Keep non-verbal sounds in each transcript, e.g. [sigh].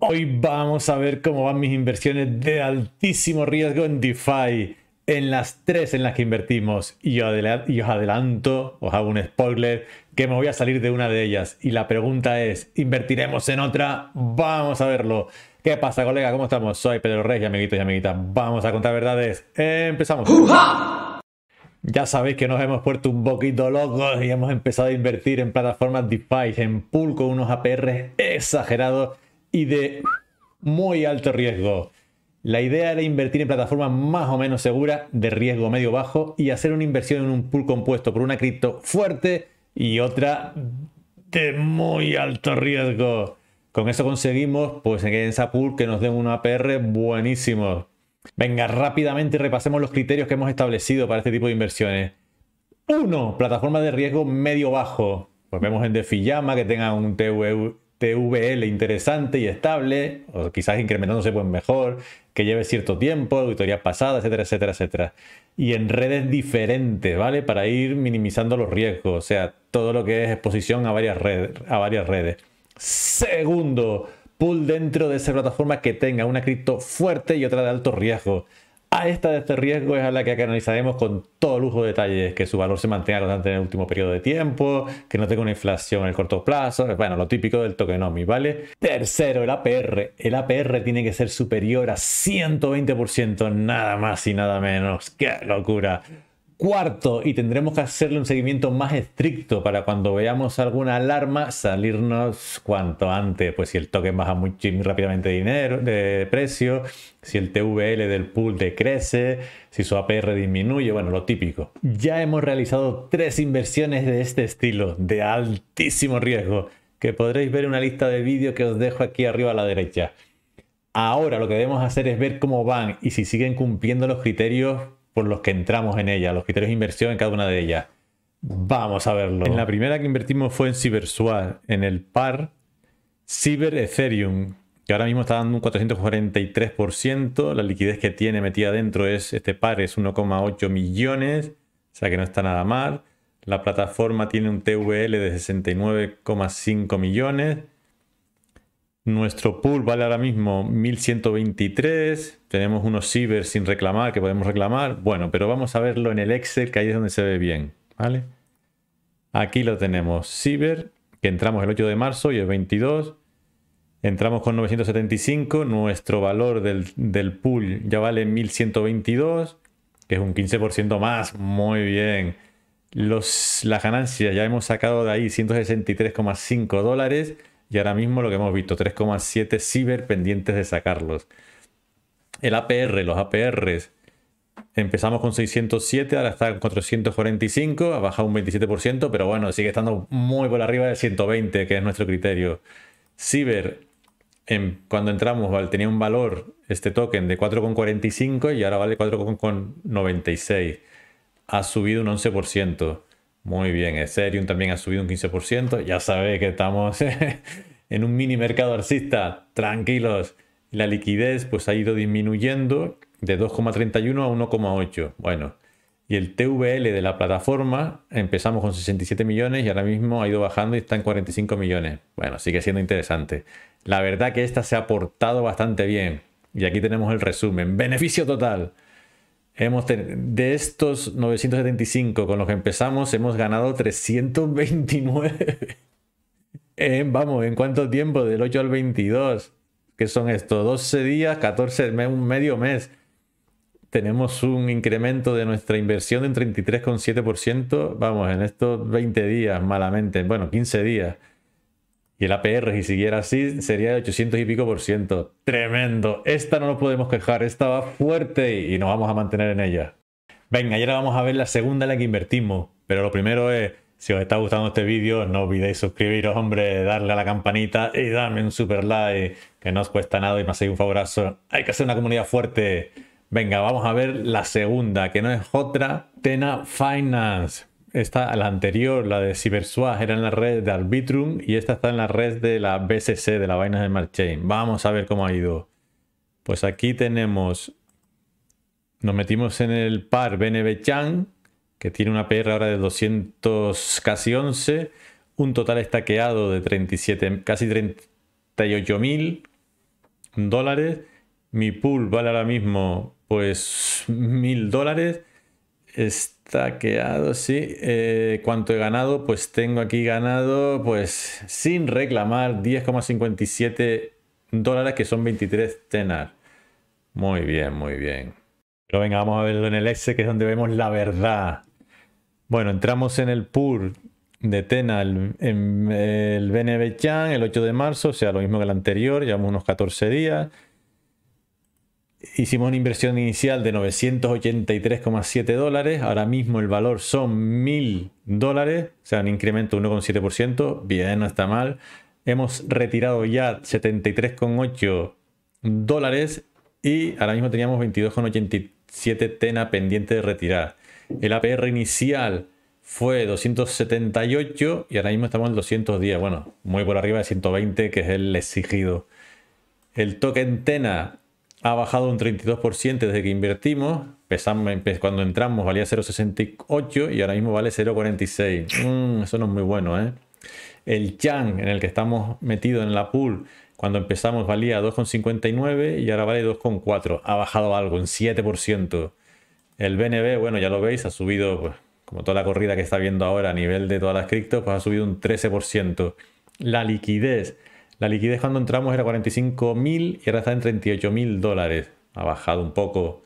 Hoy vamos a ver cómo van mis inversiones de altísimo riesgo en DeFi, en las tres en las que invertimos. Y, os adelanto, os hago un spoiler, que me voy a salir de una de ellas. Y la pregunta es, ¿invertiremos en otra? Vamos a verlo. ¿Qué pasa, colega? ¿Cómo estamos? Soy Pedro Rey, amiguitos y amiguitas. Vamos a contar verdades. Empezamos. Ya sabéis que nos hemos puesto un poquito locos y hemos empezado a invertir en plataformas DeFi, en pool con unos APR exagerados y de muy alto riesgo. La idea era invertir en plataformas más o menos seguras de riesgo medio bajo y hacer una inversión en un pool compuesto por una cripto fuerte y otra de muy alto riesgo. Con eso conseguimos pues en esa pool que nos den un APR buenísimo. Venga, rápidamente repasemos los criterios que hemos establecido para este tipo de inversiones. Uno. Plataforma de riesgo medio bajo. Pues vemos en DeFi Llama que tenga un TVU e TVL interesante y estable, o quizás incrementándose pues mejor, que lleve cierto tiempo, auditorías pasadas, etcétera, etcétera, etcétera. Y en redes diferentes, ¿vale? Para ir minimizando los riesgos, o sea, todo lo que es exposición a varias redes. A varias redes. Segundo, pool dentro de esa plataforma que tenga una cripto fuerte y otra de alto riesgo. A esta de este riesgo es a la que analizaremos con todo lujo de detalles, que su valor se mantenga constante en el último periodo de tiempo, que no tenga una inflación en el corto plazo, bueno, lo típico del tokenomi, ¿vale? Tercero, el APR. El APR tiene que ser superior a 120%, nada más y nada menos. ¡Qué locura! Cuarto, y tendremos que hacerle un seguimiento más estricto para cuando veamos alguna alarma salirnos cuanto antes. Pues si el token baja muy, rápidamente de, dinero, de precio, si el TVL del pool decrece, si su APR disminuye, bueno, lo típico. Ya hemos realizado tres inversiones de este estilo, de altísimo riesgo, que podréis ver en una lista de vídeos que os dejo aquí arriba a la derecha. Ahora lo que debemos hacer es ver cómo van y si siguen cumpliendo los criterios por los que entramos en ella, los criterios de inversión en cada una de ellas. Vamos a verlo. En la primera que invertimos fue en CyberSwap, en el par Cyber Ethereum, que ahora mismo está dando un 443%. La liquidez que tiene metida dentro es este par, es 1,8 millones, o sea que no está nada mal. La plataforma tiene un TVL de 69,5 millones. Nuestro pool vale ahora mismo 1123. Tenemos unos ciber sin reclamar que podemos reclamar. Bueno, pero vamos a verlo en el Excel, que ahí es donde se ve bien. ¿Vale? Aquí lo tenemos. Ciber, que entramos el 8 de marzo y el 22. Entramos con 975. Nuestro valor del, pool ya vale 1122, que es un 15% más. Muy bien. Los, las ganancias ya hemos sacado de ahí 163,5 dólares y ahora mismo lo que hemos visto, 3,7 ciber pendientes de sacarlos. El APR, los APRs. Empezamos con 607, ahora está en 445, ha bajado un 27%, pero bueno, sigue estando muy por arriba de 120, que es nuestro criterio. Ciber, cuando entramos, tenía un valor, este token, de 4,45 y ahora vale 4,96. Ha subido un 11%. Muy bien, Ethereum también ha subido un 15%. Ya sabéis que estamos [laughs] en un mini mercado alcista. Tranquilos. La liquidez pues ha ido disminuyendo de 2,31 a 1,8. Bueno, y el TVL de la plataforma empezamos con 67 millones y ahora mismo ha ido bajando y está en 45 millones. Bueno, sigue siendo interesante. La verdad que esta se ha portado bastante bien. Y aquí tenemos el resumen. Beneficio total de estos 975 con los que empezamos, hemos ganado 329. [laughs] vamos, ¿en cuánto tiempo? Del 8 al 22. ¿Qué son estos? 12 días, 14, un medio mes. Tenemos un incremento de nuestra inversión en 33,7%. Vamos, en estos 20 días, malamente. Bueno, 15 días. Y el APR, si siguiera así, sería de 800 y pico por ciento. Tremendo. Esta no nos podemos quejar. Esta va fuerte y nos vamos a mantener en ella. Venga, y ahora vamos a ver la segunda en la que invertimos. Pero lo primero es, si os está gustando este vídeo, no olvidéis suscribiros, hombre, darle a la campanita y darme un super like, que no os cuesta nada y me hacéis un favorazo. Hay que hacer una comunidad fuerte. Venga, vamos a ver la segunda, que no es otra, Tena Finance esta, la anterior, la de CyberSwag, era en la red de Arbitrum y esta está en la red de la BCC, de la vaina de Marchain. Vamos a ver cómo ha ido. Pues aquí tenemos, nos metimos en el par BNB Chang que tiene una PR ahora de 200, casi 11, un total estaqueado de 37, casi 38 mil dólares. Mi pool vale ahora mismo pues mil dólares Estaqueado, sí. Eh, ¿Cuánto he ganado? Pues tengo aquí ganado, pues sin reclamar, 10,57 dólares, que son 23 tenar. Muy bien, muy bien. Pero venga, vamos a verlo en el exe que es donde vemos la verdad. Bueno, entramos en el pool de Tena en el BNB Chan el 8 de marzo, o sea, lo mismo que el anterior, llevamos unos 14 días. Hicimos una inversión inicial de 983,7 dólares, ahora mismo el valor son 1000 dólares, o sea, un incremento 1,7%, bien, no está mal. Hemos retirado ya 73,8 dólares y ahora mismo teníamos 22,87 Tena pendiente de retirar. El APR inicial fue 278 y ahora mismo estamos en 210, bueno, muy por arriba de 120 que es el exigido. El token Tena ha bajado un 32% desde que invertimos. empezamos, cuando entramos valía 0,68 y ahora mismo vale 0,46. Mm, eso no es muy bueno, ¿eh? El Chang, en el que estamos metidos en la pool, cuando empezamos valía 2,59 y ahora vale 2,4. Ha bajado algo, un 7%. El BNB, bueno, ya lo veis, ha subido, pues, como toda la corrida que está viendo ahora a nivel de todas las criptos, pues ha subido un 13%. La liquidez la liquidez cuando entramos era 45.000 y ahora está en 38.000 dólares. Ha bajado un poco.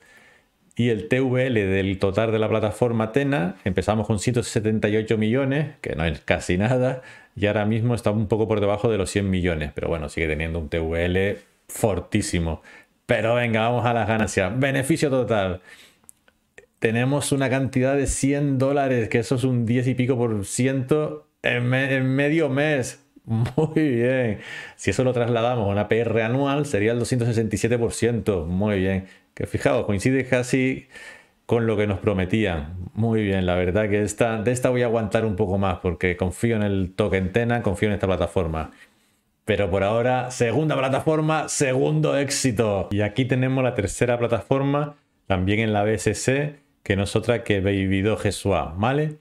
Y el TVL del total de la plataforma Atena. empezamos con 178 millones, que no es casi nada, y ahora mismo está un poco por debajo de los 100 millones, pero bueno, sigue teniendo un TVL fortísimo. Pero venga, vamos a las ganancias. Beneficio total. Tenemos una cantidad de 100 dólares, que eso es un 10 y pico por ciento en medio mes. Muy bien. Si eso lo trasladamos a una PR anual, sería el 267%. Muy bien. Que fijaos, coincide casi con lo que nos prometían. Muy bien, la verdad que esta, de esta voy a aguantar un poco más porque confío en el token Tena, confío en esta plataforma. Pero por ahora, segunda plataforma, segundo éxito. Y aquí tenemos la tercera plataforma, también en la BSC, que nosotras otra que Baby Jesús ¿vale?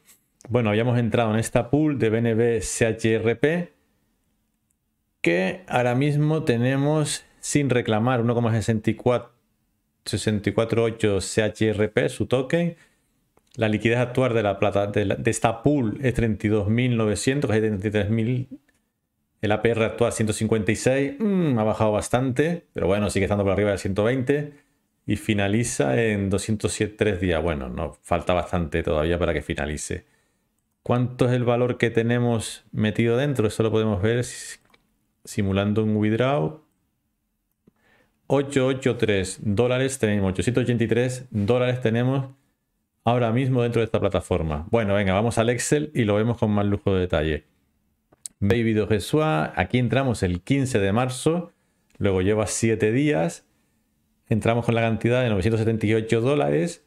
Bueno, habíamos entrado en esta pool de BNB CHRP que ahora mismo tenemos sin reclamar 1,648 CHRP, su token. La liquidez actual de la plata de, esta pool es 32.900, que es 33.000. El APR actual 156, mm, ha bajado bastante, pero bueno, sigue estando por arriba de 120 y finaliza en 203 días. Bueno, no falta bastante todavía para que finalice. ¿Cuánto es el valor que tenemos metido dentro? Eso lo podemos ver simulando un withdraw. 883 dólares tenemos, 883 dólares tenemos ahora mismo dentro de esta plataforma. Bueno, venga, vamos al Excel y lo vemos con más lujo de detalle. Baby de aquí entramos el 15 de marzo, luego lleva 7 días, entramos con la cantidad de 978 dólares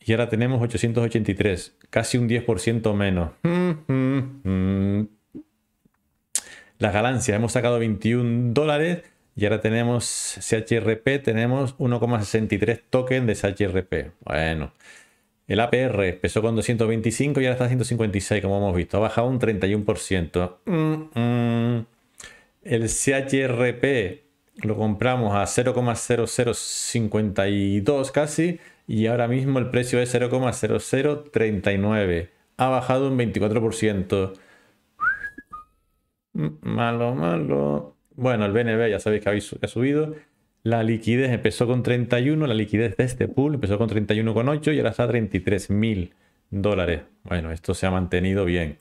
y ahora tenemos 883, casi un 10% menos. [laughs] Mm, mm las ganancias. Hemos sacado 21 dólares y ahora tenemos CHRP, tenemos 1,63 token de CHRP. Bueno, el APR empezó con 225 y ahora está a 156, como hemos visto. Ha bajado un 31%. Mm, mm. El CHRP lo compramos a 0,0052 casi y ahora mismo el precio es 0,0039. Ha bajado un 24%. Malo, malo. Bueno, el BNB ya sabéis que ha subido. La liquidez empezó con 31, la liquidez de este pool empezó con 31,8 y ahora está a 33 mil dólares. Bueno, esto se ha mantenido bien.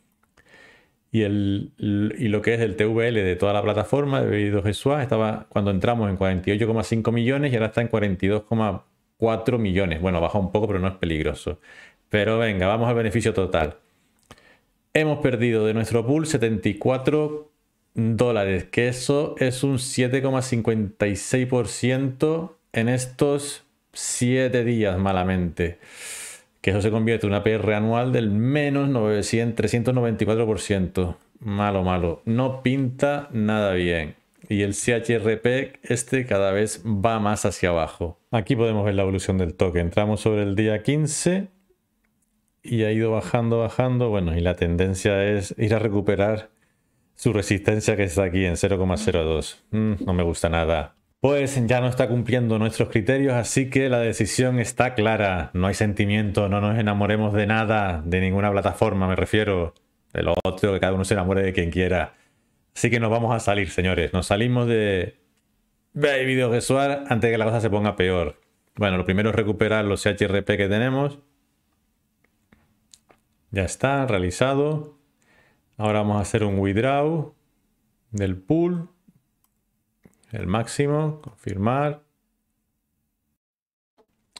Y, el, lo que es el TVL de toda la plataforma de Bebido Jesús estaba cuando entramos en 48,5 millones y ahora está en 42,4 millones. Bueno, baja un poco, pero no es peligroso. Pero venga, vamos al beneficio total. Hemos perdido de nuestro pool 74 dólares, que eso es un 7,56% en estos 7 días malamente. Que eso se convierte en una PR anual del menos 394%. Malo, malo. No pinta nada bien. Y el CHRP este cada vez va más hacia abajo. Aquí podemos ver la evolución del toque. Entramos sobre el día 15 y ha ido bajando, bajando. Bueno, y la tendencia es ir a recuperar su resistencia que está aquí en 0,02. Mm, no me gusta nada. Pues ya no está cumpliendo nuestros criterios, así que la decisión está clara. No hay sentimiento, no nos enamoremos de nada, de ninguna plataforma, me refiero. De lo otro, que cada uno se enamore de quien quiera. Así que nos vamos a salir, señores. Nos salimos de Baby de antes de que la cosa se ponga peor. Bueno, lo primero es recuperar los CHRP que tenemos. Ya está, realizado. Ahora vamos a hacer un withdraw del pool. El máximo, confirmar.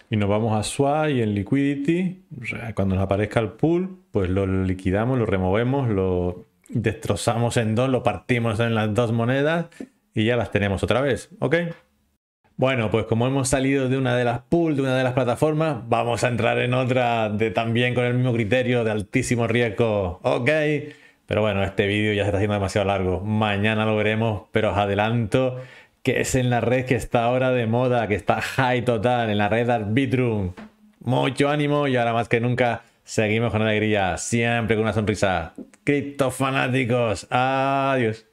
Y nos vamos a swap y en liquidity, cuando nos aparezca el pool, pues lo liquidamos, lo removemos, lo destrozamos en dos, lo partimos en las dos monedas y ya las tenemos otra vez. ¿Ok? Bueno, pues como hemos salido de una de las pools, de una de las plataformas, vamos a entrar en otra de también con el mismo criterio de altísimo riesgo. Ok. Pero bueno, este vídeo ya se está haciendo demasiado largo. Mañana lo veremos, pero os adelanto que es en la red que está ahora de moda, que está high total, en la red Arbitrum. Mucho ánimo y ahora más que nunca seguimos con alegría, siempre con una sonrisa. Cripto fanáticos, adiós.